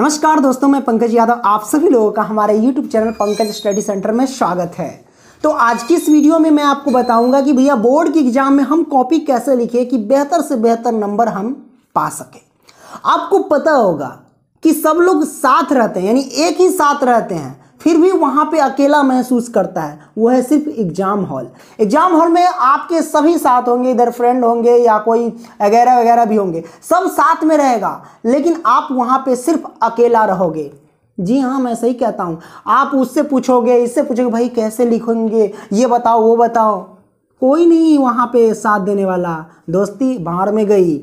नमस्कार दोस्तों मैं पंकज यादव आप सभी लोगों का हमारे YouTube channel Pankaj study centre में स्वागत है तो आज की इस वीडियो में मैं आपको बताऊंगा कि भैया बोर्ड के एग्जाम में हम कॉपी कैसे लिखे कि बेहतर से बेहतर नंबर हम पा सकें आपको पता होगा कि सब लोग साथ रहते हैं यानी एक ही साथ रहते हैं फिर भी वहाँ पे अकेला महसूस करता है वो है सिर्फ एग्ज़ाम हॉल एग्ज़ाम हॉल में आपके सभी साथ होंगे इधर फ्रेंड होंगे या कोई वगैरह वगैरह भी होंगे सब साथ में रहेगा लेकिन आप वहाँ पे सिर्फ अकेला रहोगे जी हाँ मैं सही कहता हूँ आप उससे पूछोगे इससे पूछोगे भाई कैसे लिखोगे ये बताओ वो बताओ कोई नहीं वहाँ पर साथ देने वाला दोस्ती बाहर में गई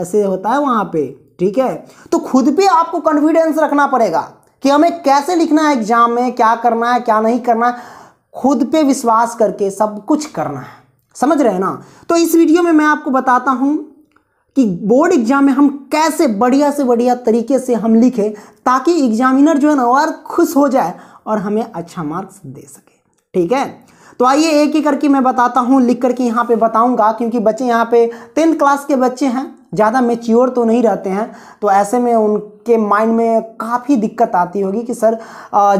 ऐसे होता है वहाँ पर ठीक है तो खुद पे आपको कॉन्फिडेंस रखना पड़ेगा कि हमें कैसे लिखना है एग्जाम में क्या करना है क्या नहीं करना है खुद पे विश्वास करके सब कुछ करना है समझ रहे हैं ना तो इस वीडियो में मैं आपको बताता हूँ कि बोर्ड एग्जाम में हम कैसे बढ़िया से बढ़िया तरीके से हम लिखें ताकि एग्जामिनर जो है ना और खुश हो जाए और हमें अच्छा मार्क्स दे सके ठीक है तो आइए एक ही करके मैं बताता हूँ लिख करके यहाँ पे बताऊँगा क्योंकि बच्चे यहाँ पे टेंथ क्लास के बच्चे हैं ज़्यादा मेच्योर तो नहीं रहते हैं तो ऐसे में उनके माइंड में काफ़ी दिक्कत आती होगी कि सर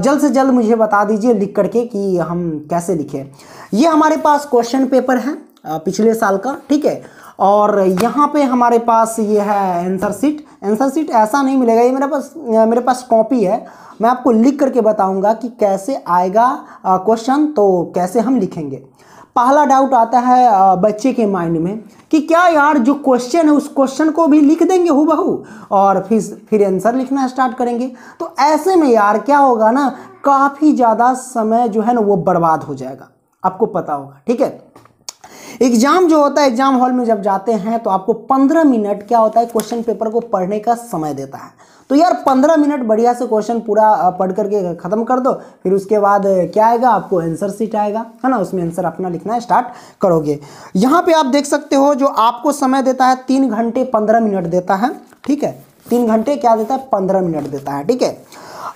जल्द से जल्द मुझे बता दीजिए लिख करके कि हम कैसे लिखें ये हमारे पास क्वेश्चन पेपर है पिछले साल का ठीक है और यहाँ पे हमारे पास ये है आंसर सीट आंसर सीट ऐसा नहीं मिलेगा ये मेरे पास मेरे पास कॉपी है मैं आपको लिख करके बताऊंगा कि कैसे आएगा क्वेश्चन तो कैसे हम लिखेंगे पहला डाउट आता है बच्चे के माइंड में कि क्या यार जो क्वेश्चन है उस क्वेश्चन को भी लिख देंगे हु बहू और फिर फिर आंसर लिखना स्टार्ट करेंगे तो ऐसे में यार क्या होगा ना काफ़ी ज़्यादा समय जो है ना वो बर्बाद हो जाएगा आपको पता होगा ठीक है एग्जाम जो होता है एग्जाम हॉल में जब जाते हैं तो आपको पंद्रह मिनट क्या होता है क्वेश्चन पेपर को पढ़ने का समय देता है तो यार पंद्रह मिनट बढ़िया से क्वेश्चन पूरा पढ़ करके ख़त्म कर दो फिर उसके बाद क्या आएगा आपको आंसर सीट आएगा है ना उसमें आंसर अपना लिखना स्टार्ट करोगे यहाँ पे आप देख सकते हो जो आपको समय देता है तीन घंटे पंद्रह मिनट देता है ठीक है तीन घंटे क्या देता है पंद्रह मिनट देता है ठीक है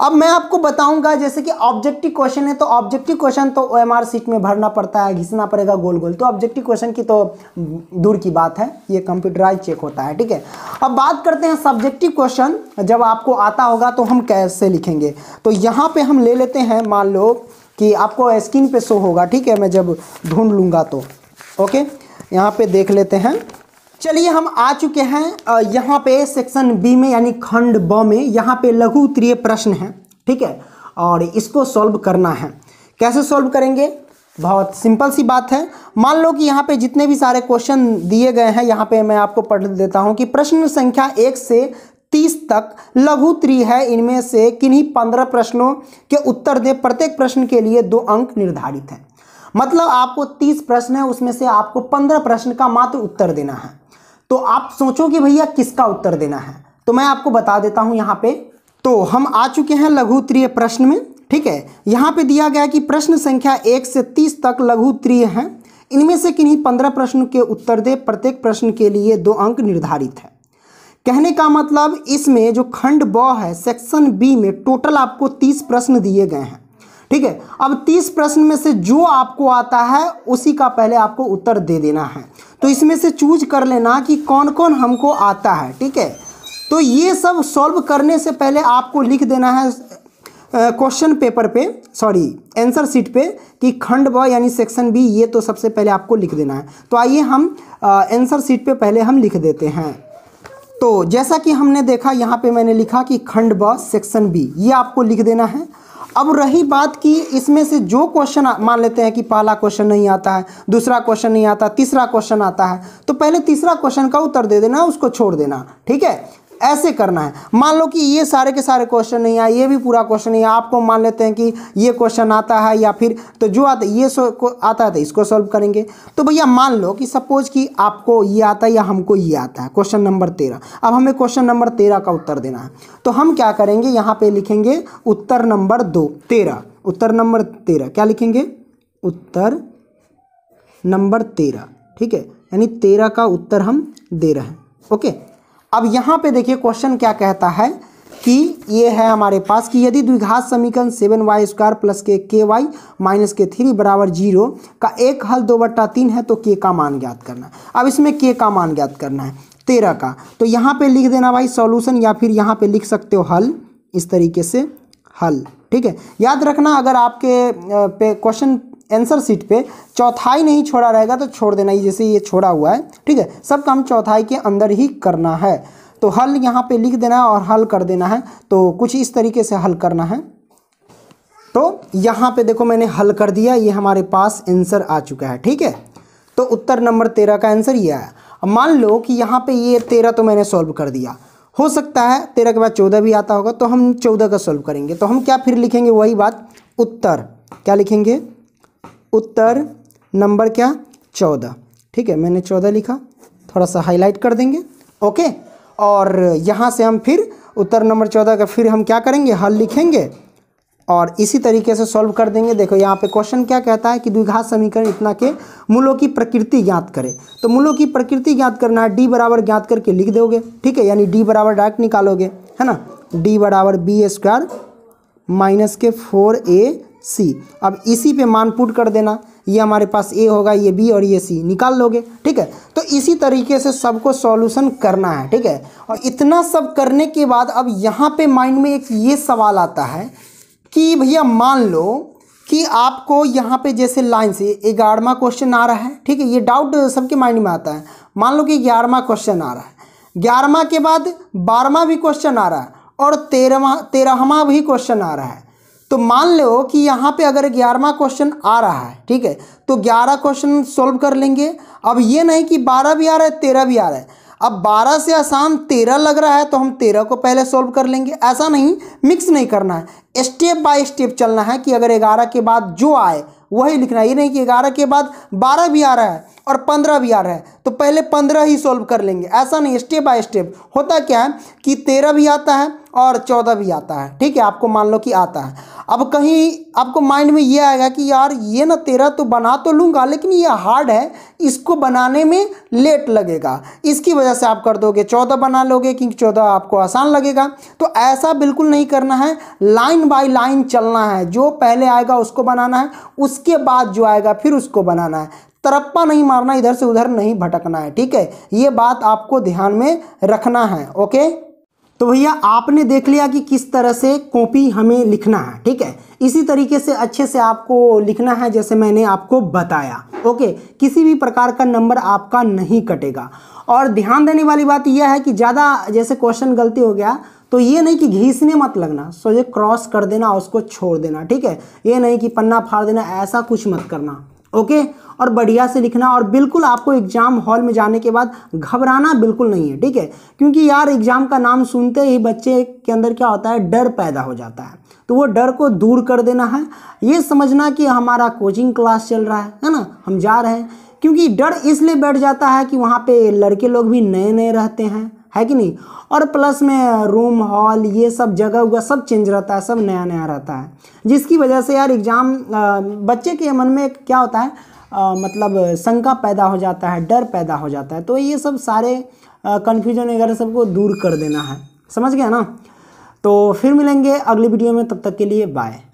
अब मैं आपको बताऊंगा जैसे कि ऑब्जेक्टिव क्वेश्चन है तो ऑब्जेक्टिव क्वेश्चन तो ओ सीट में भरना पड़ता है घिसना पड़ेगा गोल गोल तो ऑब्जेक्टिव क्वेश्चन की तो दूर की बात है ये कंप्यूटराइज चेक होता है ठीक है अब बात करते हैं सब्जेक्टिव क्वेश्चन जब आपको आता होगा तो हम कैसे लिखेंगे तो यहाँ पर हम ले लेते हैं मान लो कि आपको स्क्रीन पर शो होगा ठीक है मैं जब ढूंढ लूँगा तो ओके यहाँ पर देख लेते हैं चलिए हम आ चुके हैं यहाँ पे सेक्शन बी में यानी खंड ब में यहाँ पे लघु उत्तरीय प्रश्न है ठीक है और इसको सॉल्व करना है कैसे सॉल्व करेंगे बहुत सिंपल सी बात है मान लो कि यहाँ पे जितने भी सारे क्वेश्चन दिए गए हैं यहाँ पे मैं आपको पढ़ देता हूँ कि प्रश्न संख्या एक से तीस तक लघु त्री है इनमें से किन्हीं पंद्रह प्रश्नों के उत्तर दें प्रत्येक प्रश्न के लिए दो अंक निर्धारित हैं मतलब आपको तीस प्रश्न है उसमें से आपको पंद्रह प्रश्न का मात्र उत्तर देना है तो आप सोचो कि भैया किसका उत्तर देना है तो मैं आपको बता देता हूं यहां पे तो हम आ चुके हैं लघु उत्तरीय प्रश्न में ठीक है यहां पे दिया गया कि प्रश्न संख्या एक से तीस तक लघु उत्तरीय हैं इनमें से किन्हीं पंद्रह प्रश्न के उत्तर दे प्रत्येक प्रश्न के लिए दो अंक निर्धारित है कहने का मतलब इसमें जो खंड ब है सेक्शन बी में टोटल आपको तीस प्रश्न दिए गए हैं ठीक है अब तीस प्रश्न में से जो आपको आता है उसी का पहले आपको उत्तर दे देना है तो इसमें से चूज कर लेना कि कौन कौन हमको आता है ठीक है तो ये सब सॉल्व करने से पहले आपको लिख देना है क्वेश्चन पेपर पे सॉरी आंसर सीट पे कि खंड ब यानी सेक्शन बी ये तो सबसे पहले आपको लिख देना है तो आइए हम आंसर सीट पे पहले हम लिख देते हैं तो जैसा कि हमने देखा यहाँ पे मैंने लिखा कि खंड ब सेक्शन बी ये आपको लिख देना है अब रही बात कि इसमें से जो क्वेश्चन मान लेते हैं कि पहला क्वेश्चन नहीं आता है दूसरा क्वेश्चन नहीं आता तीसरा क्वेश्चन आता है तो पहले तीसरा क्वेश्चन का उत्तर दे देना उसको छोड़ देना ठीक है ऐसे करना है मान लो कि ये सारे के सारे क्वेश्चन नहीं आए ये भी पूरा क्वेश्चन नहीं है आपको मान लेते हैं कि ये क्वेश्चन आता है या फिर तो जो आता ये आता है तो इसको सॉल्व करेंगे तो भैया मान लो कि सपोज कि आपको ये आता है या हमको ये आता है क्वेश्चन नंबर तेरह अब हमें क्वेश्चन नंबर तेरह का उत्तर देना है तो हम क्या करेंगे यहाँ पे लिखेंगे उत्तर नंबर दो तेरह उत्तर नंबर तेरह क्या लिखेंगे उत्तर नंबर तेरह ठीक है यानी तेरह का उत्तर हम दे रहे हैं ओके अब यहाँ पे देखिए क्वेश्चन क्या कहता है कि ये है हमारे पास कि यदि द्विघात समीकरण सेवन वाई स्क्वायर प्लस के के वाई माइनस के थ्री बराबर जीरो का एक हल दो बट्टा तीन है तो के का मान ज्ञात करना है अब इसमें के का मान ज्ञात करना है तेरह का तो यहाँ पे लिख देना भाई सॉल्यूशन या फिर यहाँ पे लिख सकते हो हल इस तरीके से हल ठीक है याद रखना अगर आपके पे क्वेश्चन आंसर सीट पे चौथाई नहीं छोड़ा रहेगा तो छोड़ देना ही जैसे ये छोड़ा हुआ है ठीक है सब काम चौथाई के अंदर ही करना है तो हल यहाँ पे लिख देना है और हल कर देना है तो कुछ इस तरीके से हल करना है तो यहाँ पे देखो मैंने हल कर दिया ये हमारे पास आंसर आ चुका है ठीक है तो उत्तर नंबर तेरह का आंसर ये है मान लो कि यहाँ पे ये तेरह तो मैंने सॉल्व कर दिया हो सकता है तेरह के बाद चौदह भी आता होगा तो हम चौदह का सॉल्व करेंगे तो हम क्या फिर लिखेंगे वही बात उत्तर क्या लिखेंगे उत्तर नंबर क्या चौदह ठीक है मैंने चौदह लिखा थोड़ा सा हाईलाइट कर देंगे ओके और यहाँ से हम फिर उत्तर नंबर चौदह का फिर हम क्या करेंगे हल लिखेंगे और इसी तरीके से सॉल्व कर देंगे देखो यहाँ पे क्वेश्चन क्या कहता है कि द्विघात समीकरण इतना के मूलों की प्रकृति ज्ञात करें तो मूलों की प्रकृति ज्ञात करना है डी बराबर ज्ञात करके लिख दोगे ठीक है यानी डी बराबर डायरेक्ट निकालोगे है ना डी बराबर बी स्क्वायर माइनस के फोर ए सी अब इसी पे मान पुट कर देना ये हमारे पास ए होगा ये बी और ये सी निकाल लोगे ठीक है तो इसी तरीके से सबको सॉल्यूशन करना है ठीक है और इतना सब करने के बाद अब यहाँ पे माइंड में एक ये सवाल आता है कि भैया मान लो कि आपको यहाँ पे जैसे लाइन से ग्यारहवा क्वेश्चन आ रहा है ठीक है ये डाउट सबके माइंड में आता है मान लो कि ग्यारहवा क्वेश्चन आ रहा है ग्यारहवा के बाद बारहवा भी क्वेश्चन आ रहा है और तेरहवा तेरहवा भी क्वेश्चन आ रहा है तो मान लो कि यहाँ पे अगर ग्यारहवा क्वेश्चन आ रहा है ठीक है तो ग्यारह क्वेश्चन सॉल्व कर लेंगे अब ये नहीं कि बारह भी आ रहा है तेरह भी आ रहा है अब बारह से आसान तेरह लग रहा है तो हम तेरह को पहले सॉल्व कर लेंगे ऐसा नहीं मिक्स नहीं करना है स्टेप बाय स्टेप चलना है कि अगर ग्यारह के बाद जो आए वही लिखना ये नहीं कि ग्यारह के बाद बारह भी आ रहा है और पंद्रह भी आ रहा है तो पहले पंद्रह ही सॉल्व कर लेंगे ऐसा नहीं स्टेप बाय स्टेप होता क्या है कि तेरह भी आता है और चौदह भी आता है ठीक है आपको मान लो कि आता है अब कहीं आपको माइंड में ये आएगा कि यार ये ना तेरा तो बना तो लूँगा लेकिन ये हार्ड है इसको बनाने में लेट लगेगा इसकी वजह से आप कर दोगे चौदह बना लोगे क्योंकि चौदह आपको आसान लगेगा तो ऐसा बिल्कुल नहीं करना है लाइन बाय लाइन चलना है जो पहले आएगा उसको बनाना है उसके बाद जो आएगा फिर उसको बनाना है तरप्पा नहीं मारना इधर से उधर नहीं भटकना है ठीक है ये बात आपको ध्यान में रखना है ओके तो भैया आपने देख लिया कि किस तरह से कॉपी हमें लिखना है ठीक है इसी तरीके से अच्छे से आपको लिखना है जैसे मैंने आपको बताया ओके किसी भी प्रकार का नंबर आपका नहीं कटेगा और ध्यान देने वाली बात यह है कि ज़्यादा जैसे क्वेश्चन गलती हो गया तो ये नहीं कि घीसने मत लगना सोचे क्रॉस कर देना उसको छोड़ देना ठीक है ये नहीं कि पन्ना फाड़ देना ऐसा कुछ मत करना ओके और बढ़िया से लिखना और बिल्कुल आपको एग्ज़ाम हॉल में जाने के बाद घबराना बिल्कुल नहीं है ठीक है क्योंकि यार एग्ज़ाम का नाम सुनते ही बच्चे के अंदर क्या होता है डर पैदा हो जाता है तो वो डर को दूर कर देना है ये समझना कि हमारा कोचिंग क्लास चल रहा है है ना हम जा रहे हैं क्योंकि डर इसलिए बैठ जाता है कि वहाँ पे लड़के लोग भी नए नए रहते हैं है कि नहीं और प्लस में रूम हॉल ये सब जगह हुआ सब चेंज रहता है सब नया नया रहता है जिसकी वजह से यार एग्ज़ाम बच्चे के मन में क्या होता है आ, मतलब शंका पैदा हो जाता है डर पैदा हो जाता है तो ये सब सारे कन्फ्यूजन वगैरह सबको दूर कर देना है समझ गया ना तो फिर मिलेंगे अगली वीडियो में तब तक के लिए बाय